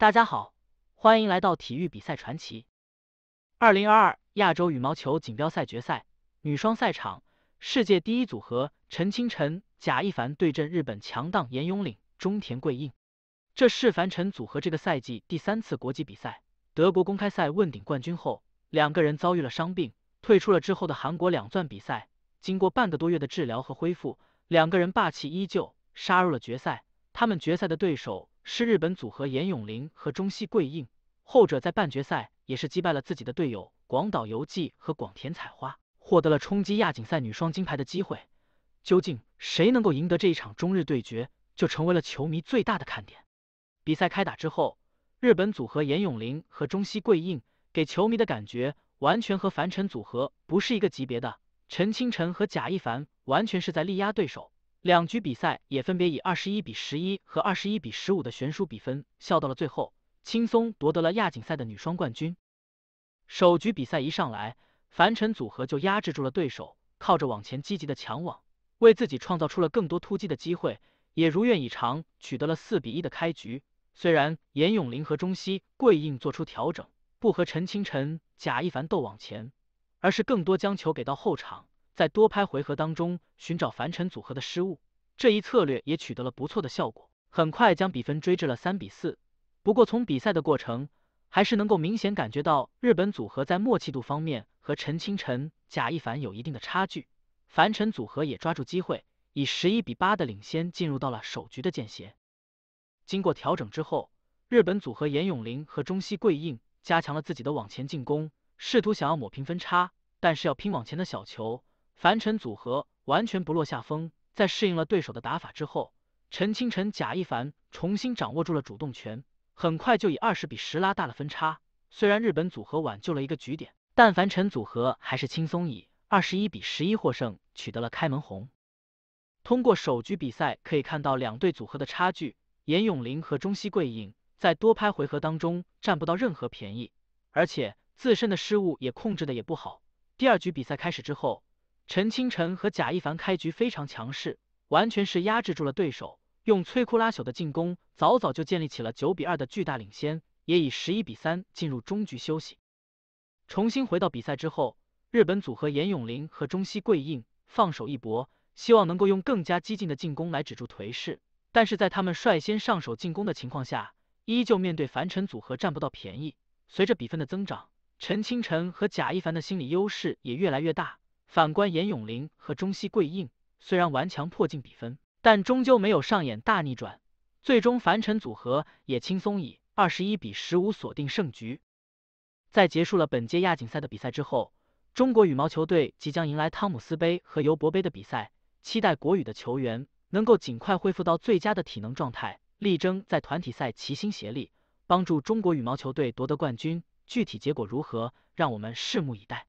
大家好，欢迎来到体育比赛传奇。二零二二亚洲羽毛球锦标赛决赛，女双赛场，世界第一组合陈清晨、贾一凡对阵日本强档岩永岭、中田贵映。这是凡尘组合这个赛季第三次国际比赛，德国公开赛问鼎冠军后，两个人遭遇了伤病，退出了之后的韩国两钻比赛。经过半个多月的治疗和恢复，两个人霸气依旧，杀入了决赛。他们决赛的对手。是日本组合颜永林和中西贵映，后者在半决赛也是击败了自己的队友广岛由纪和广田彩花，获得了冲击亚锦赛女双金牌的机会。究竟谁能够赢得这一场中日对决，就成为了球迷最大的看点。比赛开打之后，日本组合颜永林和中西贵映给球迷的感觉完全和樊尘组合不是一个级别的，陈清晨和贾一凡完全是在力压对手。两局比赛也分别以二十一比十一和二十一比十五的悬殊比分笑到了最后，轻松夺得了亚锦赛的女双冠军。首局比赛一上来，樊晨组合就压制住了对手，靠着往前积极的抢网，为自己创造出了更多突击的机会，也如愿以偿取得了四比一的开局。虽然严永林和钟曦跪应做出调整，不和陈清晨、贾一凡斗往前，而是更多将球给到后场。在多拍回合当中寻找樊尘组合的失误，这一策略也取得了不错的效果，很快将比分追至了三比四。不过从比赛的过程还是能够明显感觉到日本组合在默契度方面和陈清晨、贾一凡有一定的差距。樊尘组合也抓住机会，以十一比八的领先进入到了首局的间歇。经过调整之后，日本组合颜永林和中西贵应加强了自己的网前进攻，试图想要抹平分差，但是要拼网前的小球。樊振组合完全不落下风，在适应了对手的打法之后，陈清晨、贾一凡重新掌握住了主动权，很快就以二十比十拉大了分差。虽然日本组合挽救了一个局点，但樊振组合还是轻松以二十一比十一获胜，取得了开门红。通过首局比赛可以看到，两队组合的差距。严永林和中西贵映在多拍回合当中占不到任何便宜，而且自身的失误也控制的也不好。第二局比赛开始之后。陈清晨和贾一凡开局非常强势，完全是压制住了对手，用摧枯拉朽的进攻，早早就建立起了九比二的巨大领先，也以十一比三进入中局休息。重新回到比赛之后，日本组合严永林和中西贵应放手一搏，希望能够用更加激进的进攻来止住颓势。但是在他们率先上手进攻的情况下，依旧面对樊振组合占不到便宜。随着比分的增长，陈清晨和贾一凡的心理优势也越来越大。反观严永林和中西贵映，虽然顽强迫近比分，但终究没有上演大逆转。最终，凡尘组合也轻松以二十一比十五锁定胜局。在结束了本届亚锦赛的比赛之后，中国羽毛球队即将迎来汤姆斯杯和尤伯杯的比赛。期待国羽的球员能够尽快恢复到最佳的体能状态，力争在团体赛齐心协力，帮助中国羽毛球队夺得冠军。具体结果如何，让我们拭目以待。